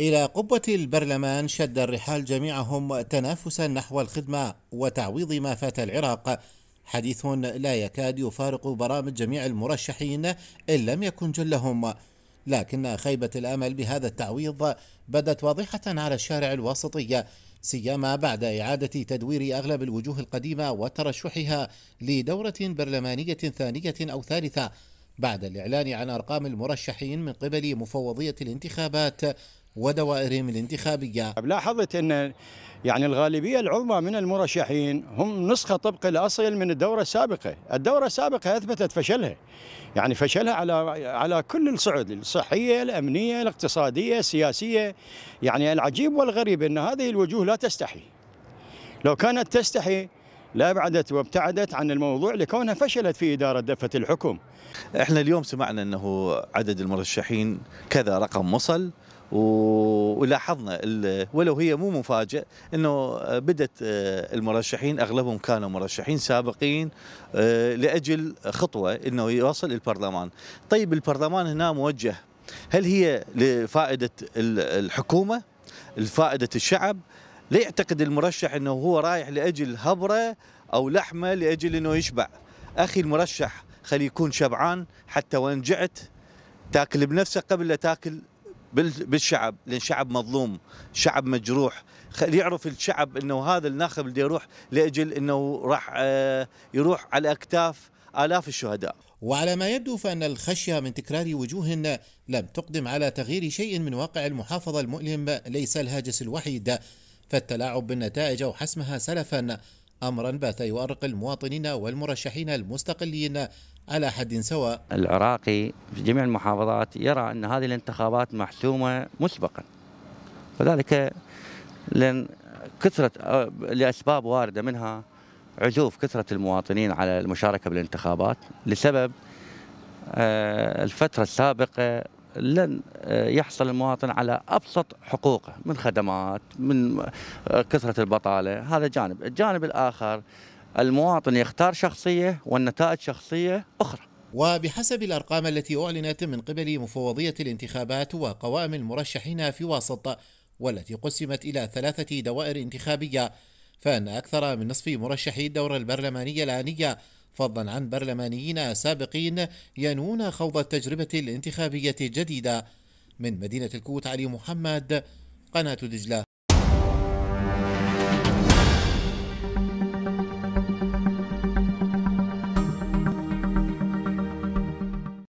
إلى قبة البرلمان شد الرحال جميعهم تنافسا نحو الخدمة وتعويض ما فات العراق حديث لا يكاد يفارق برامج جميع المرشحين إن لم يكن جلهم لكن خيبة الأمل بهذا التعويض بدت واضحة على الشارع الوسطي سيما بعد إعادة تدوير أغلب الوجوه القديمة وترشحها لدورة برلمانية ثانية أو ثالثة بعد الإعلان عن أرقام المرشحين من قبل مفوضية الانتخابات ودوائرهم الانتخابية طيب، لاحظت أن يعني الغالبية العظمى من المرشحين هم نسخة طبق الأصل من الدورة السابقة الدورة السابقة أثبتت فشلها يعني فشلها على على كل الصعد الصحية الأمنية الاقتصادية السياسية يعني العجيب والغريب أن هذه الوجوه لا تستحي لو كانت تستحي لابعدت وابتعدت عن الموضوع لكونها فشلت في إدارة دفة الحكم احنا اليوم سمعنا أنه عدد المرشحين كذا رقم وصل ولاحظنا ولو هي مو مفاجئ انه بدت آه، المرشحين اغلبهم كانوا مرشحين سابقين آه، لاجل خطوه انه يوصل البرلمان. طيب البرلمان هنا موجه هل هي لفائده الحكومه؟ لفائده الشعب؟ لا يعتقد المرشح انه هو رايح لاجل هبره او لحمه لاجل انه يشبع. اخي المرشح خليه يكون شبعان حتى وان جعت تاكل بنفسك قبل لا تاكل بالشعب لان شعب مظلوم شعب مجروح خلي يعرف الشعب انه هذا الناخب اللي يروح لاجل انه راح آه، يروح على اكتاف الاف الشهداء وعلى ما يبدو فان الخشيه من تكرار وجوه لم تقدم على تغيير شيء من واقع المحافظه المؤلم ليس الهاجس الوحيد فالتلاعب بالنتائج او حسمها سلفا أمرا بات يؤرق المواطنين والمرشحين المستقلين على حد سواء العراقي في جميع المحافظات يرى أن هذه الانتخابات محسومة مسبقا وذلك لأن كثرة لأسباب واردة منها عزوف كثرة المواطنين على المشاركة بالانتخابات لسبب آه، الفترة السابقة لن يحصل المواطن على ابسط حقوقه من خدمات من كثره البطاله هذا جانب الجانب الاخر المواطن يختار شخصيه والنتائج شخصيه اخرى وبحسب الارقام التي اعلنت من قبل مفوضيه الانتخابات وقوائم المرشحين في واسط والتي قسمت الى ثلاثه دوائر انتخابيه فان اكثر من نصف مرشحي الدوره البرلمانيه الانيه فضلا عن برلمانيين سابقين ينوون خوض التجربة الانتخابية الجديدة من مدينة الكوت علي محمد قناة دجلة